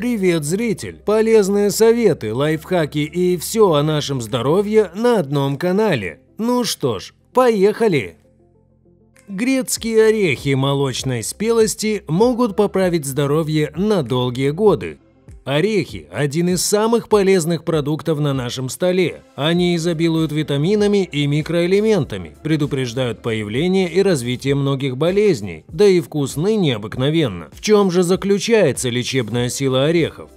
Привет, зритель! Полезные советы, лайфхаки и все о нашем здоровье на одном канале. Ну что ж, поехали! Грецкие орехи молочной спелости могут поправить здоровье на долгие годы. Орехи – один из самых полезных продуктов на нашем столе. Они изобилуют витаминами и микроэлементами, предупреждают появление и развитие многих болезней, да и вкусны необыкновенно. В чем же заключается лечебная сила орехов?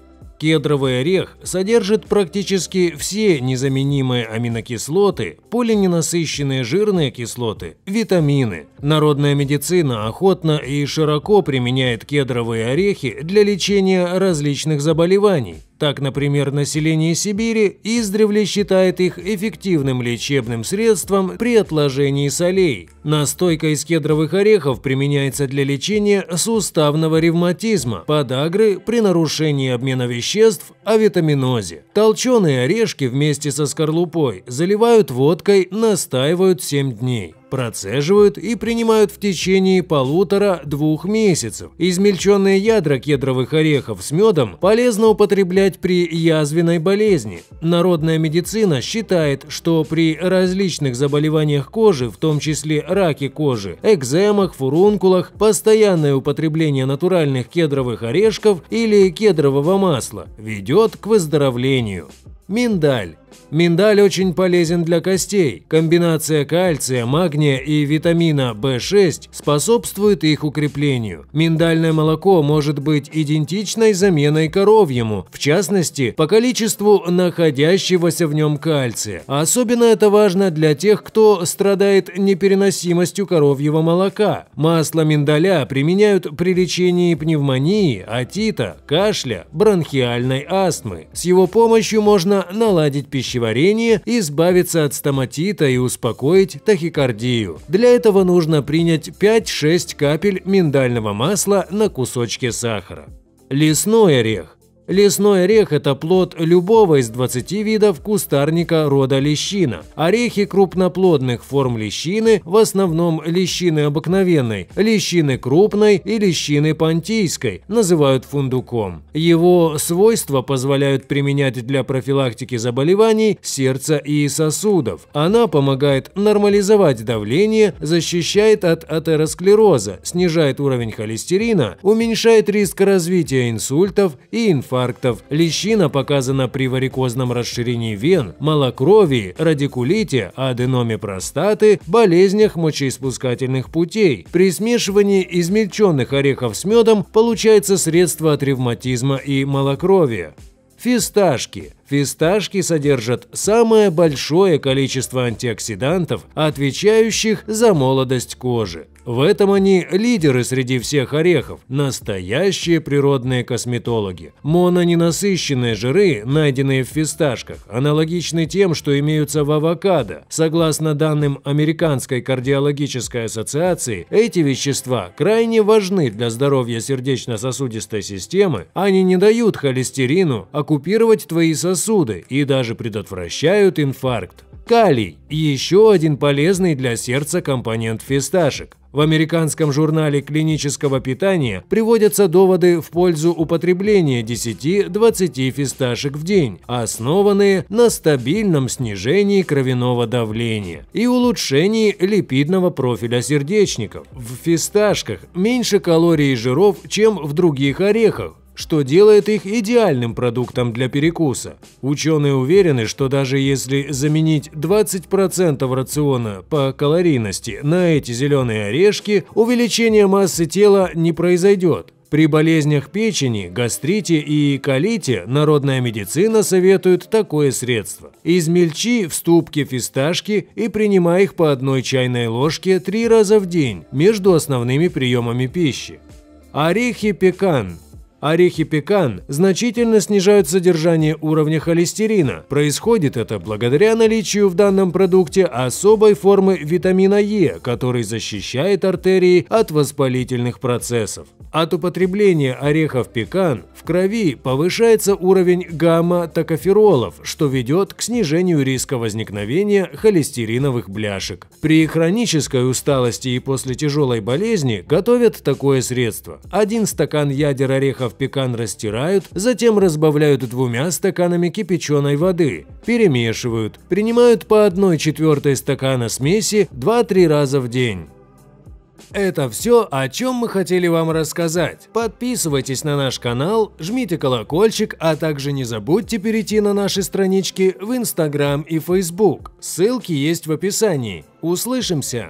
Кедровый орех содержит практически все незаменимые аминокислоты, полиненасыщенные жирные кислоты, витамины. Народная медицина охотно и широко применяет кедровые орехи для лечения различных заболеваний. Так, например, население Сибири издревле считает их эффективным лечебным средством при отложении солей. Настойка из кедровых орехов применяется для лечения суставного ревматизма, подагры при нарушении обмена веществ, витаминозе. Толченые орешки вместе со скорлупой заливают водкой, настаивают 7 дней процеживают и принимают в течение полутора-двух месяцев. Измельченные ядра кедровых орехов с медом полезно употреблять при язвенной болезни. Народная медицина считает, что при различных заболеваниях кожи, в том числе раке кожи, экземах, фурункулах, постоянное употребление натуральных кедровых орешков или кедрового масла ведет к выздоровлению. Миндаль. Миндаль очень полезен для костей. Комбинация кальция, магния и витамина В6 способствует их укреплению. Миндальное молоко может быть идентичной заменой коровьему, в частности, по количеству находящегося в нем кальция. особенно это важно для тех, кто страдает непереносимостью коровьего молока. Масло миндаля применяют при лечении пневмонии, атита, кашля, бронхиальной астмы. С его помощью можно можно наладить пищеварение, избавиться от стоматита и успокоить тахикардию. Для этого нужно принять 5-6 капель миндального масла на кусочке сахара. Лесной орех. Лесной орех – это плод любого из 20 видов кустарника рода лещина. Орехи крупноплодных форм лещины, в основном лещины обыкновенной, лещины крупной и лещины понтийской, называют фундуком. Его свойства позволяют применять для профилактики заболеваний сердца и сосудов. Она помогает нормализовать давление, защищает от атеросклероза, снижает уровень холестерина, уменьшает риск развития инсультов и инфарктов инфарктов. Лещина показана при варикозном расширении вен, малокровии, радикулите, аденоме простаты, болезнях мочеиспускательных путей. При смешивании измельченных орехов с медом получается средство от ревматизма и малокровия. Фисташки. Фисташки содержат самое большое количество антиоксидантов, отвечающих за молодость кожи. В этом они лидеры среди всех орехов, настоящие природные косметологи. Мононенасыщенные жиры, найденные в фисташках, аналогичны тем, что имеются в авокадо. Согласно данным Американской кардиологической ассоциации, эти вещества крайне важны для здоровья сердечно-сосудистой системы, они не дают холестерину оккупировать твои сосуды сосуды и даже предотвращают инфаркт. Калий – еще один полезный для сердца компонент фисташек. В американском журнале клинического питания приводятся доводы в пользу употребления 10-20 фисташек в день, основанные на стабильном снижении кровяного давления и улучшении липидного профиля сердечников. В фисташках меньше калорий и жиров, чем в других орехах, что делает их идеальным продуктом для перекуса. Ученые уверены, что даже если заменить 20% рациона по калорийности на эти зеленые орешки, увеличение массы тела не произойдет. При болезнях печени, гастрите и колите народная медицина советует такое средство. Измельчи в ступке фисташки и принимай их по одной чайной ложке три раза в день между основными приемами пищи. Орехи пекан Орехи пекан значительно снижают содержание уровня холестерина. Происходит это благодаря наличию в данном продукте особой формы витамина Е, который защищает артерии от воспалительных процессов. От употребления орехов пекан в крови повышается уровень гамма-токоферолов, что ведет к снижению риска возникновения холестериновых бляшек. При хронической усталости и после тяжелой болезни готовят такое средство. Один стакан ядер орехов пекан, растирают, затем разбавляют двумя стаканами кипяченой воды, перемешивают, принимают по 1 четвертой стакана смеси 2-3 раза в день. Это все, о чем мы хотели вам рассказать. Подписывайтесь на наш канал, жмите колокольчик, а также не забудьте перейти на наши странички в Инстаграм и Фейсбук. Ссылки есть в описании. Услышимся!